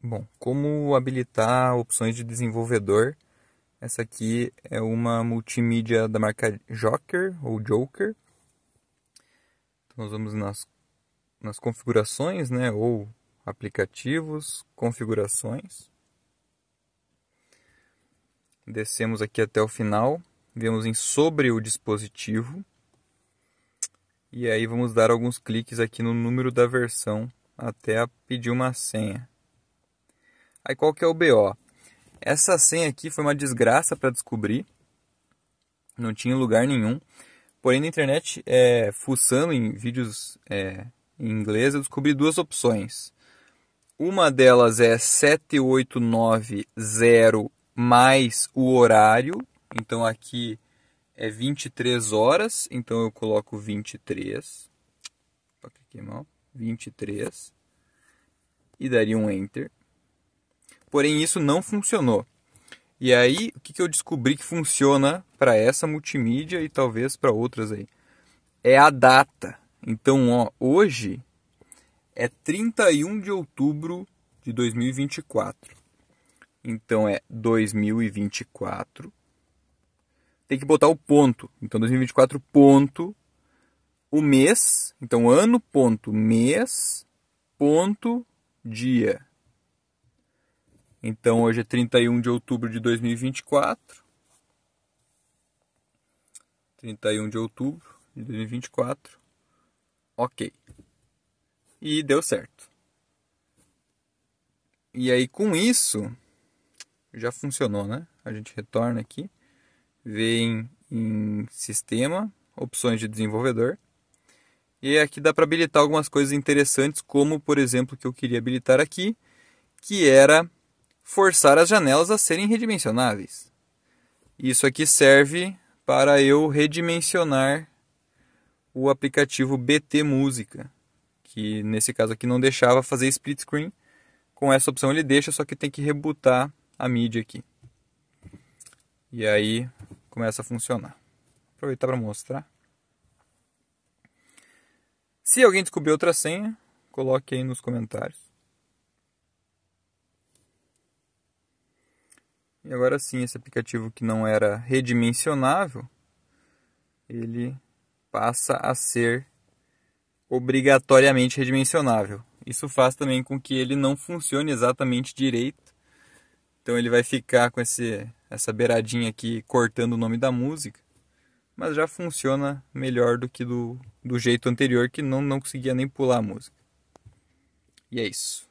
Bom, como habilitar opções de desenvolvedor? Essa aqui é uma multimídia da marca Joker ou Joker. Então, nós vamos nas, nas configurações, né, ou aplicativos, configurações. Descemos aqui até o final, vemos em sobre o dispositivo. E aí vamos dar alguns cliques aqui no número da versão até pedir uma senha. Aí qual que é o BO? Essa senha aqui foi uma desgraça para descobrir. Não tinha lugar nenhum. Porém, na internet, é, fuçando em vídeos é, em inglês, eu descobri duas opções. Uma delas é 7890 mais o horário. Então aqui é 23 horas, então eu coloco 23. Opa, cliquei mal. 23. E daria um enter. Porém, isso não funcionou. E aí, o que, que eu descobri que funciona para essa multimídia e talvez para outras aí? É a data. Então, ó, hoje é 31 de outubro de 2024. Então é 2024. Tem que botar o ponto. Então 2024 ponto o mês, então ano ponto mês ponto dia. Então hoje é 31 de outubro de 2024. 31 de outubro de 2024. Ok. E deu certo. E aí com isso já funcionou, né? A gente retorna aqui, vem em sistema, opções de desenvolvedor. E aqui dá para habilitar algumas coisas interessantes, como por exemplo que eu queria habilitar aqui, que era forçar as janelas a serem redimensionáveis. Isso aqui serve para eu redimensionar o aplicativo BT Música, que nesse caso aqui não deixava fazer split screen. Com essa opção ele deixa, só que tem que rebutar a mídia aqui. E aí começa a funcionar. Vou aproveitar para mostrar. Se alguém descobrir outra senha, coloque aí nos comentários. E agora sim, esse aplicativo que não era redimensionável, ele passa a ser obrigatoriamente redimensionável. Isso faz também com que ele não funcione exatamente direito. Então ele vai ficar com esse, essa beiradinha aqui cortando o nome da música, mas já funciona melhor do que do, do jeito anterior que não, não conseguia nem pular a música. E é isso.